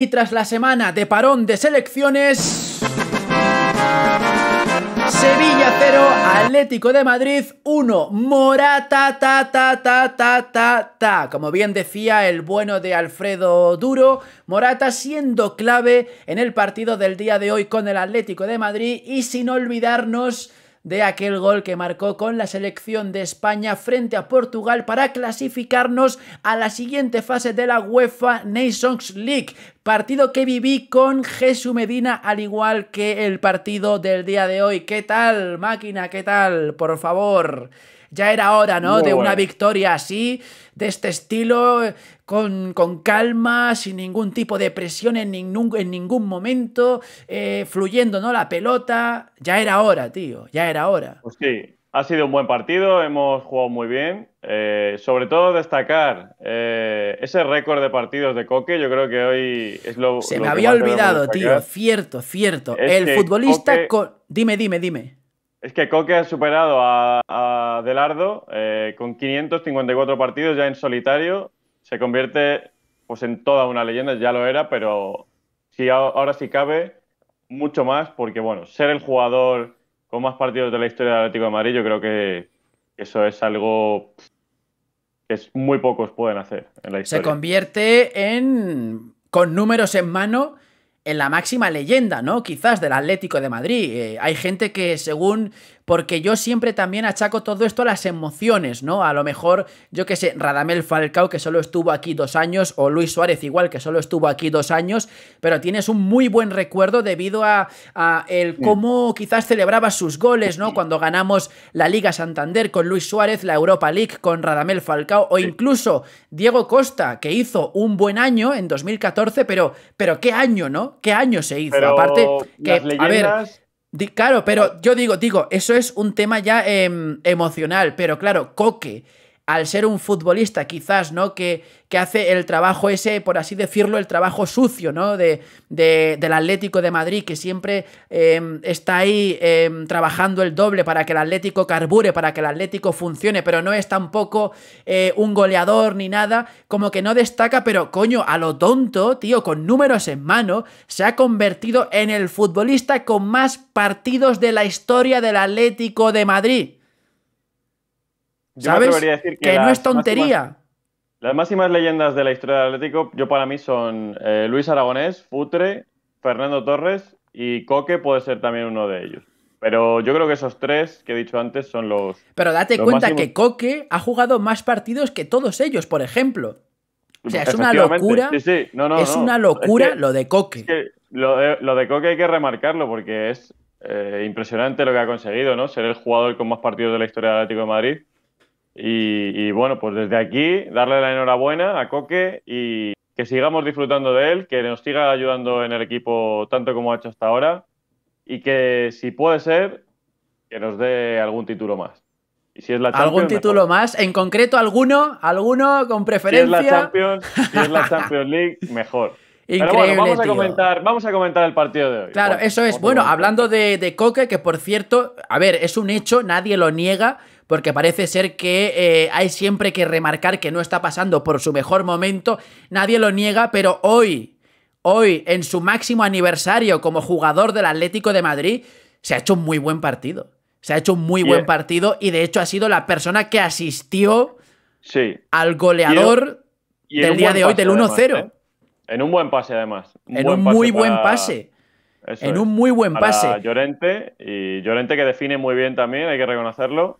Y tras la semana de parón de selecciones... Sevilla 0, Atlético de Madrid 1, Morata ta ta ta ta ta ta. Como bien decía el bueno de Alfredo Duro, Morata siendo clave en el partido del día de hoy con el Atlético de Madrid y sin olvidarnos de aquel gol que marcó con la selección de España frente a Portugal para clasificarnos a la siguiente fase de la UEFA Nations League. Partido que viví con Jesús Medina, al igual que el partido del día de hoy. ¿Qué tal, máquina? ¿Qué tal? Por favor. Ya era hora, ¿no? de una victoria así, de este estilo, con, calma, sin ningún tipo de presión en ningún, en ningún momento, eh, fluyendo, ¿no? La pelota. Ya era hora, tío, ya era hora. Pues sí, ha sido un buen partido, hemos jugado muy bien. Eh, sobre todo destacar eh, ese récord de partidos de Coque, yo creo que hoy es lo... Se me había olvidado, tío, cierto, cierto. el futbolista... Dime, dime, dime. Es que Coque ha superado a, adelardo Delardo eh, con 554 partidos ya en solitario. Se convierte pues en toda una leyenda, ya lo era, pero si ahora sí cabe mucho más porque, bueno, ser el jugador con más partidos de la historia del Atlético de Madrid, yo creo que eso es algo que muy pocos pueden hacer en la historia. Se convierte en, con números en mano, en la máxima leyenda, ¿no? Quizás del Atlético de Madrid. Eh, hay gente que según porque yo siempre también achaco todo esto a las emociones, ¿no? A lo mejor, yo qué sé, Radamel Falcao, que solo estuvo aquí dos años, o Luis Suárez igual, que solo estuvo aquí dos años, pero tienes un muy buen recuerdo debido a, el cómo quizás celebraba sus goles, ¿no? Cuando ganamos la Liga Santander con Luis Suárez, la Europa League con Radamel Falcao, o incluso Diego Costa, que hizo un buen año en 2014, pero, pero qué año, ¿no? ¿Qué año se hizo? Aparte, que, a ver Claro, pero ah. yo digo, digo, eso es un tema ya em, emocional, pero claro, Coque al ser un futbolista quizás, ¿no? Que, que hace el trabajo ese, por así decirlo, el trabajo sucio, ¿no? De, del Atlético de Madrid, que siempre em, está ahí em, trabajando el doble para que el Atlético carbure, para que el Atlético funcione, pero no es tampoco eh, un goleador ni nada, como que no destaca, pero coño, a lo tonto, tío, con números en mano, se ha convertido en el futbolista con más partidos de la historia del Atlético de Madrid. Yo ¿Sabes? decir que, no es tontería. las máximas leyendas de la historia del Atlético, yo para mí son eh, Luis Aragonés, Futre, Fernando Torres y Coque puede ser también uno de ellos. Pero yo creo que esos tres que he dicho antes son los. Pero date cuenta que Coque ha jugado más partidos que todos ellos, por ejemplo. O sea, es una locura. es una locura lo de Coque. lo, de, lo, de, Coque hay que remarcarlo porque es eh, impresionante lo que ha conseguido, ¿no? Ser el jugador con más partidos de la historia del Atlético de Madrid y, bueno, pues desde aquí darle la enhorabuena a Coque y que sigamos disfrutando de él, que nos siga ayudando en el equipo tanto como ha hecho hasta ahora y que si puede ser, que nos dé algún título más. Y si es ¿Algún título más? En concreto, alguno, alguno con preferencia. la Champions, si es la Champions League, mejor. Increíble, vamos a, comentar, vamos a, comentar, el partido de hoy. Claro, eso es. Bueno, hablando de, Coque, que por cierto, a ver, es un hecho, nadie lo niega, porque parece ser que eh, hay siempre que remarcar que no está pasando por su mejor momento. Nadie lo niega, pero hoy, hoy, en su máximo aniversario como jugador del Atlético de Madrid, se ha hecho un muy buen partido. Se ha hecho un muy buen e- partido y de hecho ha sido la persona que asistió al goleador del día de hoy, del 1-0. En un buen pase, además. en un muy buen pase. en un muy buen pase. Llorente, y Llorente que define muy bien también, hay que reconocerlo.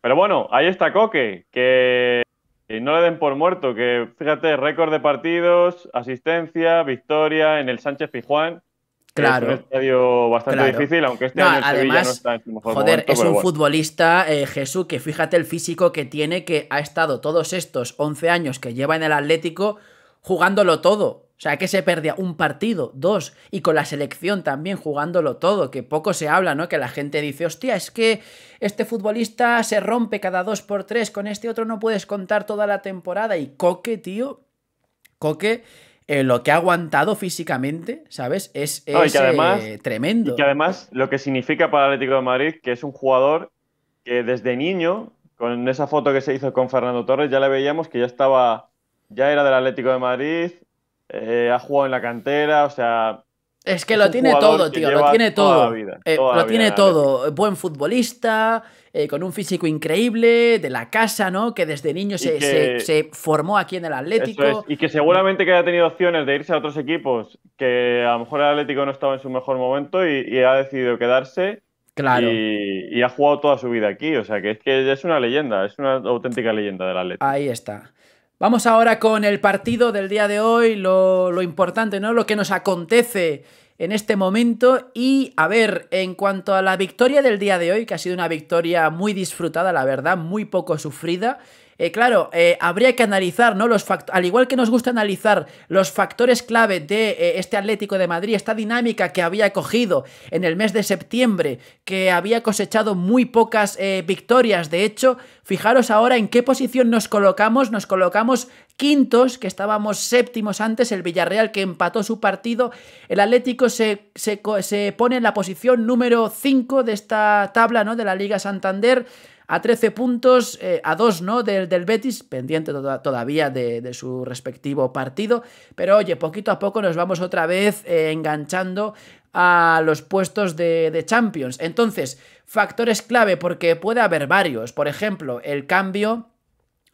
Pero bueno, ahí está Coque, que no le den por muerto, que fíjate, récord de partidos, asistencia, victoria en el Sánchez Pijuán. Claro. Es un estadio bastante difícil, aunque este año Sevilla no está en su mejor joder, es un futbolista, eh, Jesús, que fíjate el físico que tiene, que ha estado todos estos 11 años que lleva en el Atlético jugándolo todo. O sea, que se perdía un partido, dos, y con la selección también jugándolo todo, que poco se habla, ¿no? Que la gente dice, hostia, es que este futbolista se rompe cada dos por tres, con este otro no puedes contar toda la temporada. Y Coque, tío, Coque, eh, lo que ha aguantado físicamente, ¿sabes? Es, eh, tremendo. Y que además, lo que significa para Atlético de Madrid, que es un jugador que desde niño, con esa foto que se hizo con Fernando Torres, ya le veíamos que ya estaba ya era del Atlético de Madrid, eh, ha jugado en la cantera, o sea... Es que lo, tiene todo, tío, lo tiene todo, eh, lo tiene todo. Buen futbolista, eh, con un físico increíble, de la casa, ¿no? Que desde niño se, formó aquí en el Atlético. Y que seguramente que haya tenido opciones de irse a otros equipos, que a lo mejor el Atlético no estaba en su mejor momento y, ha decidido quedarse. Claro. Y, ha jugado toda su vida aquí. O sea, que es que es una leyenda, es una auténtica leyenda del Atlético. Ahí está. Vamos ahora con el partido del día de hoy, lo, importante, ¿no? Lo que nos acontece en este momento. Y a ver, en cuanto a la victoria del día de hoy, que ha sido una victoria muy disfrutada, la verdad, muy poco sufrida. Eh, claro, eh, habría que analizar, ¿no? Los al igual que nos gusta analizar los factores clave de eh, este Atlético de Madrid, esta dinámica que había cogido en el mes de septiembre, que había cosechado muy pocas victorias, de hecho, fijaros ahora en qué posición nos colocamos, nos colocamos quintos, que estábamos séptimos antes, el Villarreal que empató su partido, el Atlético se, se, pone en la posición número 5 de esta tabla, ¿no? De la Liga Santander a 13 puntos, eh, a 2 ¿no? del, Betis, pendiente todavía de, su respectivo partido. Pero oye, poquito a poco nos vamos otra vez eh, enganchando a los puestos de, de Champions. Entonces, factores clave porque puede haber varios. Por ejemplo, el cambio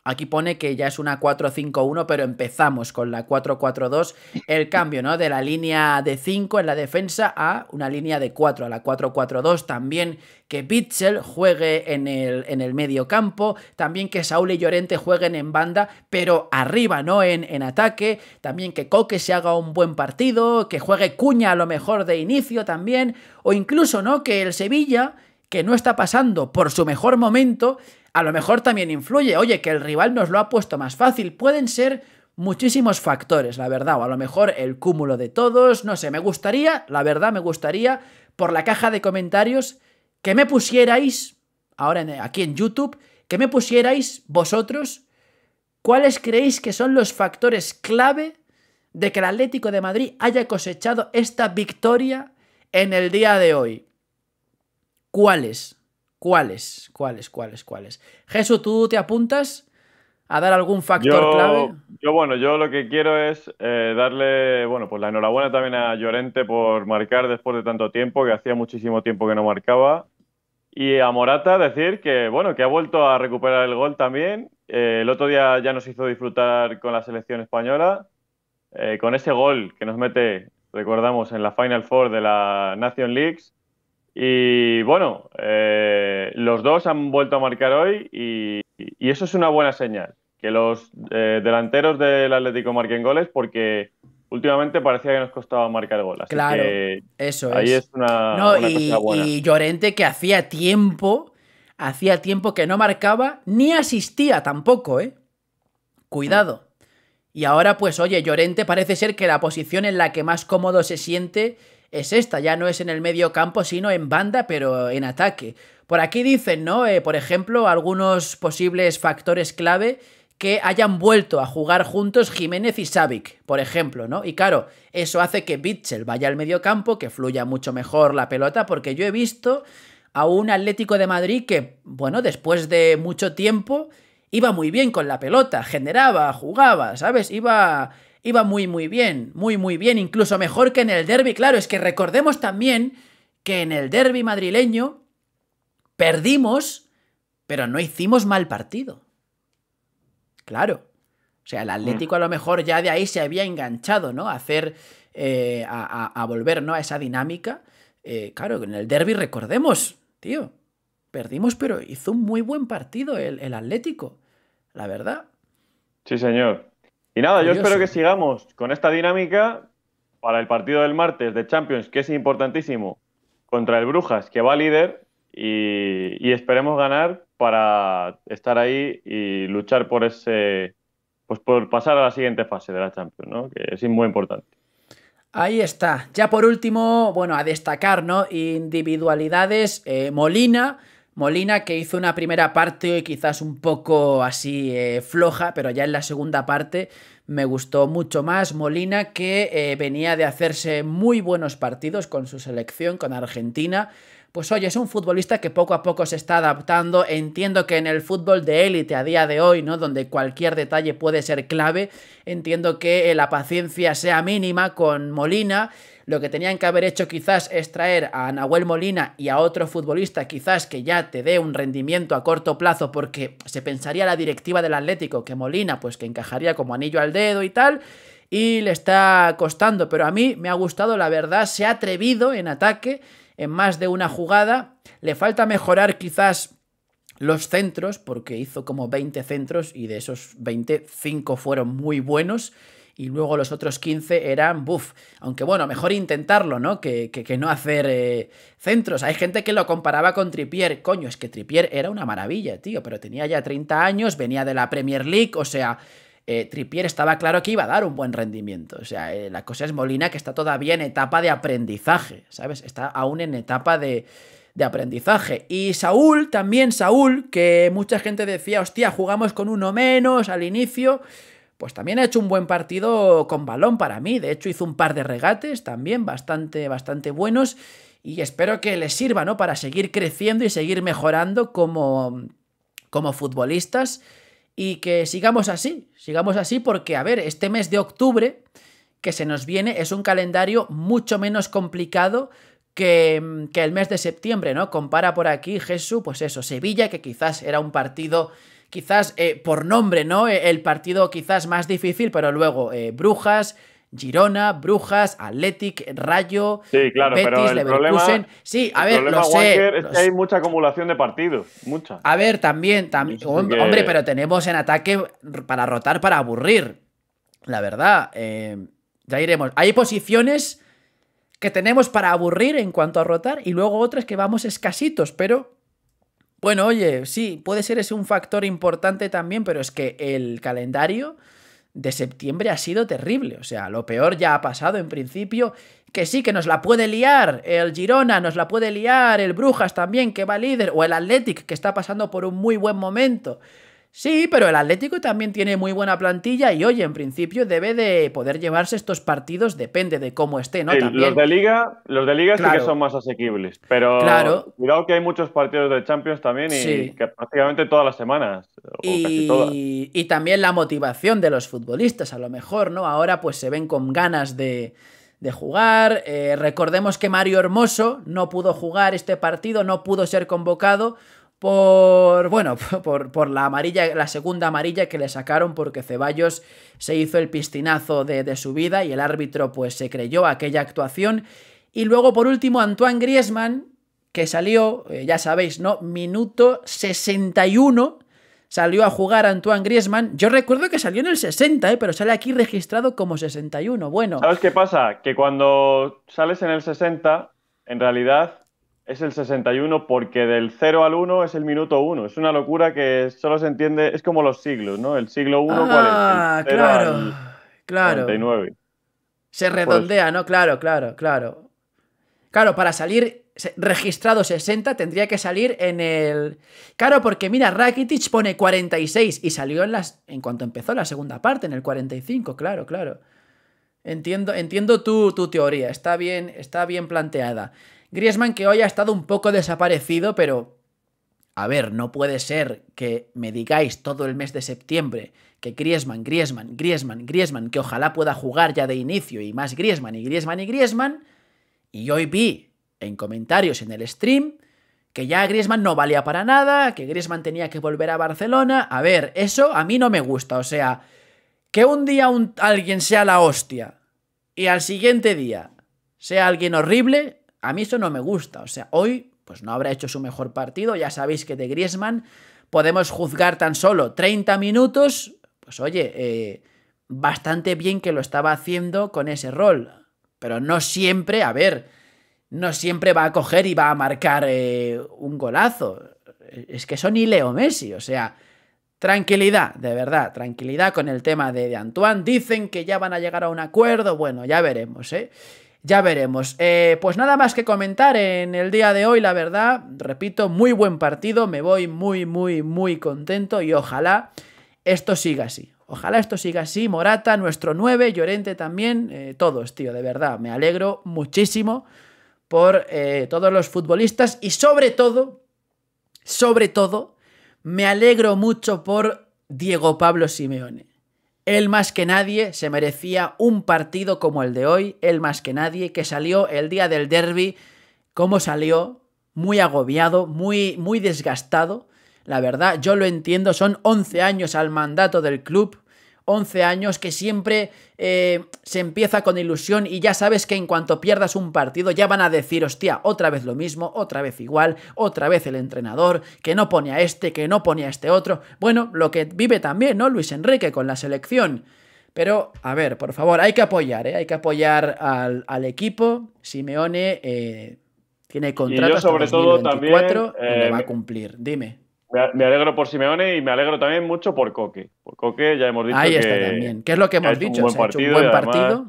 Aquí pone que ya es una 4-5-1, pero empezamos con la 4-4-2. El cambio, ¿no? De la línea de 5 en la defensa a una línea de 4, a la 4-4-2. También que Bitzel juegue en el, en el medio campo. También que Saúl y Llorente jueguen en banda, pero arriba, ¿no? En, en ataque. También que Coque se haga un buen partido. Que juegue Cuña a lo mejor de inicio también. O incluso, ¿no? Que el Sevilla que no está pasando por su mejor momento, a lo mejor también influye, oye, que el rival nos lo ha puesto más fácil, pueden ser muchísimos factores, la verdad, o a lo mejor el cúmulo de todos, no sé, me gustaría, la verdad me gustaría, por la caja de comentarios, que me pusierais, ahora aquí en YouTube, que me pusierais vosotros cuáles creéis que son los factores clave de que el Atlético de Madrid haya cosechado esta victoria en el día de hoy. ¿Cuáles? ¿Cuáles? ¿Cuáles? ¿Cuáles? ¿Cuáles? Jesús, ¿tú te apuntas a dar algún factor clave? Yo, bueno, yo lo que quiero es eh, darle, bueno, pues la enhorabuena también a Llorente por marcar después de tanto tiempo, que hacía muchísimo tiempo que no marcaba. Y a Morata decir que, bueno, que ha vuelto a recuperar el gol también. Eh, el otro día ya nos hizo disfrutar con la selección española. Eh, con ese gol que nos mete, recordamos, en la Final Four de la Nation Leagues y bueno, eh, los dos han vuelto a marcar hoy y, eso es una buena señal, que los eh, delanteros del Atlético marquen goles porque últimamente parecía que nos costaba marcar goles. Claro, eso ahí es. una, cosa buena. y Llorente que hacía tiempo, hacía tiempo que no marcaba ni asistía tampoco, ¿eh? Cuidado. Mm. Y ahora pues oye, Llorente parece ser que la posición en la que más cómodo se siente es esta, ya no es en el medio campo, sino en banda, pero en ataque. Por aquí dicen, ¿no? Eh, por ejemplo, algunos posibles factores clave que hayan vuelto a jugar juntos Jiménez y Savic, por ejemplo, ¿no? Y claro, eso hace que Bitzel vaya al medio campo, que fluya mucho mejor la pelota, porque yo he visto a un Atlético de Madrid que, bueno, después de mucho tiempo, iba muy bien con la pelota, generaba, jugaba, ¿sabes? Iba iba muy muy bien, muy muy bien, incluso mejor que en el derby. Claro, es que recordemos también que en el derby madrileño perdimos, pero no hicimos mal partido. Claro. O sea, el Atlético mm. a lo mejor ya de ahí se había enganchado, ¿no? A hacer, eh, a, a, volver, ¿no? A esa dinámica. Eh, claro, en el derby recordemos, tío, perdimos, pero hizo un muy buen partido el, el Atlético, la verdad. Sí, señor. Y nada, yo espero que sigamos con esta dinámica para el partido del martes de Champions, que es importantísimo, contra el Brujas, que va líder, y, esperemos ganar para estar ahí y luchar por ese, pues por pasar a la siguiente fase de la Champions, ¿no? Que es muy importante. Ahí está. Ya por último, bueno, a destacar, ¿no? Individualidades, eh, Molina Molina que hizo una primera parte quizás un poco así eh, floja, pero ya en la segunda parte me gustó mucho más. Molina que eh, venía de hacerse muy buenos partidos con su selección, con Argentina. Pues oye, es un futbolista que poco a poco se está adaptando. Entiendo que en el fútbol de élite a día de hoy, ¿no? Donde cualquier detalle puede ser clave, entiendo que eh, la paciencia sea mínima con Molina lo que tenían que haber hecho quizás es traer a Nahuel Molina y a otro futbolista quizás que ya te dé un rendimiento a corto plazo porque se pensaría la directiva del Atlético que Molina pues que encajaría como anillo al dedo y tal y le está costando, pero a mí me ha gustado, la verdad, se ha atrevido en ataque en más de una jugada, le falta mejorar quizás los centros, porque hizo como 20 centros y de esos 20, 5 fueron muy buenos y luego los otros 15 eran, buf, aunque bueno, mejor intentarlo, ¿no? Que, que, que no hacer eh, centros. Hay gente que lo comparaba con Trippier coño, es que Trippier era una maravilla, tío, pero tenía ya 30 años, venía de la Premier League, o sea... Eh, Tripier estaba claro que iba a dar un buen rendimiento. O sea, eh, la cosa es Molina que está todavía en etapa de aprendizaje, ¿sabes? Está aún en etapa de, de aprendizaje. Y Saúl, también Saúl, que mucha gente decía, hostia, jugamos con uno menos al inicio pues también ha hecho un buen partido con balón para mí. De hecho, hizo un par de regates también bastante, bastante buenos. Y espero que les sirva, ¿no? Para seguir creciendo y seguir mejorando como, como futbolistas. Y que sigamos así, sigamos así, porque, a ver, este mes de octubre que se nos viene es un calendario mucho menos complicado que, que el mes de septiembre, ¿no? Compara por aquí Jesús, pues eso, Sevilla, que quizás era un partido quizás eh, por nombre, ¿no? Eh, el partido quizás más difícil, pero luego eh, Brujas, Girona, Brujas, Athletic, Rayo, sí, claro, pero Leverkusen. sí, a ver, lo sé. hay mucha acumulación de partidos, mucha. A ver, también, también hombre, pero tenemos en ataque para rotar, para aburrir. La verdad, ya iremos. Hay posiciones que tenemos para aburrir en cuanto a rotar y luego otras que vamos escasitos, pero bueno, oye, sí, puede ser ese un factor importante también, pero es que el calendario de septiembre ha sido terrible. O sea, lo peor ya ha pasado en principio. Que sí, que nos la puede liar. El Girona nos la puede liar. El Brujas también, que va líder. O el Athletic, que está pasando por un muy buen momento. Sí, pero el Atlético también tiene muy buena plantilla y hoy en principio debe de poder llevarse estos partidos, depende de cómo esté, ¿no? también... Los de liga, los de liga sí que son más asequibles, pero claro. cuidado que hay muchos partidos de Champions también y que prácticamente todas las semanas. y... también la motivación de los futbolistas, a lo mejor, ¿no? Ahora pues se ven con ganas de, de jugar. Eh, recordemos que Mario Hermoso no pudo jugar este partido, no pudo ser convocado por, bueno, por, por, la amarilla, la segunda amarilla que le sacaron porque Ceballos se hizo el pistinazo de, de, su vida y el árbitro pues se creyó aquella actuación. Y luego por último Antoine Griezmann, que salió, eh, ya sabéis, ¿no? Minuto 61 salió a jugar Antoine Griezmann. Yo recuerdo que salió en el 60, eh, pero sale aquí registrado como 61. Bueno. ¿Sabes qué pasa? Que cuando sales en el 60, en realidad es el 61 porque del 0 al 1 es el minuto 1. Es una locura que solo se entiende, es como los siglos, ¿no? El siglo 1, ah, claro, claro. Se pues redondea, ¿no? Claro, claro, claro. Claro, para salir registrado 60 tendría que salir en el... Claro, porque mira, Rakitic pone 46 y salió en las... en cuanto empezó la segunda parte, en el 45, claro, claro. Entiendo, entiendo tu, tu teoría, está bien, está bien planteada. Griezmann que hoy ha estado un poco desaparecido, pero... A ver, no puede ser que me digáis todo el mes de septiembre que Griezmann, Griezmann, Griezmann, Griezmann, que ojalá pueda jugar ya de inicio y más Griezmann y Griezmann y Griezmann. Y hoy vi en comentarios en el stream que ya Griezmann no valía para nada, que Griezmann tenía que volver a Barcelona. A ver, eso a mí no me gusta, o sea, que un día alguien sea la hostia y al siguiente día sea alguien horrible, a mí eso no me gusta. O sea, hoy pues no habrá hecho su mejor partido. Ya sabéis que de Griezmann podemos juzgar tan solo 30 minutos. Pues oye, eh, bastante bien que lo estaba haciendo con ese rol. Pero no siempre, a ver, no siempre va a coger y va a marcar eh, un golazo. Es que son ni Leo Messi, o sea, tranquilidad, de verdad, tranquilidad con el tema de, de Antoine. Dicen que ya van a llegar a un acuerdo, bueno, ya veremos, ¿eh? ya veremos. Eh, pues nada más que comentar en el día de hoy, la verdad, repito, muy buen partido, me voy muy, muy, muy contento y ojalá esto siga así. Ojalá esto siga así, Morata, nuestro 9, Llorente también, eh, todos, tío, de verdad, me alegro muchísimo por eh, todos los futbolistas y sobre todo, sobre todo, me alegro mucho por Diego Pablo Simeone. Él más que nadie se merecía un partido como el de hoy, él más que nadie, que salió el día del derby, como salió, muy agobiado, muy, muy desgastado. La verdad, yo lo entiendo, son 11 años al mandato del club, 11 años, que siempre eh, se empieza con ilusión y ya sabes que en cuanto pierdas un partido ya van a decir, hostia, otra vez lo mismo, otra vez igual, otra vez el entrenador, que no pone a este, que no pone a este otro. Bueno, lo que vive también, ¿no? Luis Enrique con la selección. Pero, a ver, por favor, hay que apoyar, ¿eh? Hay que apoyar al, equipo. Simeone eh, tiene contrato sobre 2024 todo y lo va a cumplir. Dime me alegro por Simeone y me alegro también mucho por Coque. Coque ya hemos dicho que es lo que hemos dicho? Un buen partido. Buen partido.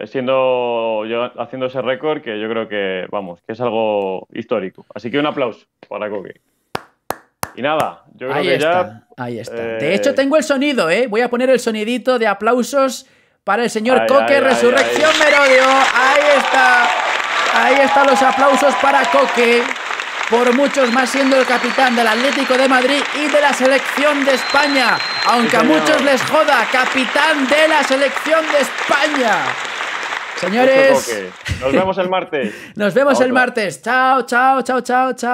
haciendo ese récord que yo creo que, vamos, que es algo histórico. Así que un aplauso para Coque. Y nada, yo creo que ya. Ahí está. De eh, hecho, tengo el sonido, ¿eh? Voy a poner el sonidito de aplausos para el señor Coque Resurrección Merodio. Ahí está. Ahí están los aplausos para Coque por muchos más siendo el capitán del Atlético de Madrid y de la selección de España. Aunque a muchos les joda, capitán de la selección de España. Señores, nos vemos el martes. nos vemos el martes. Chao, chao, chao, chao, chao.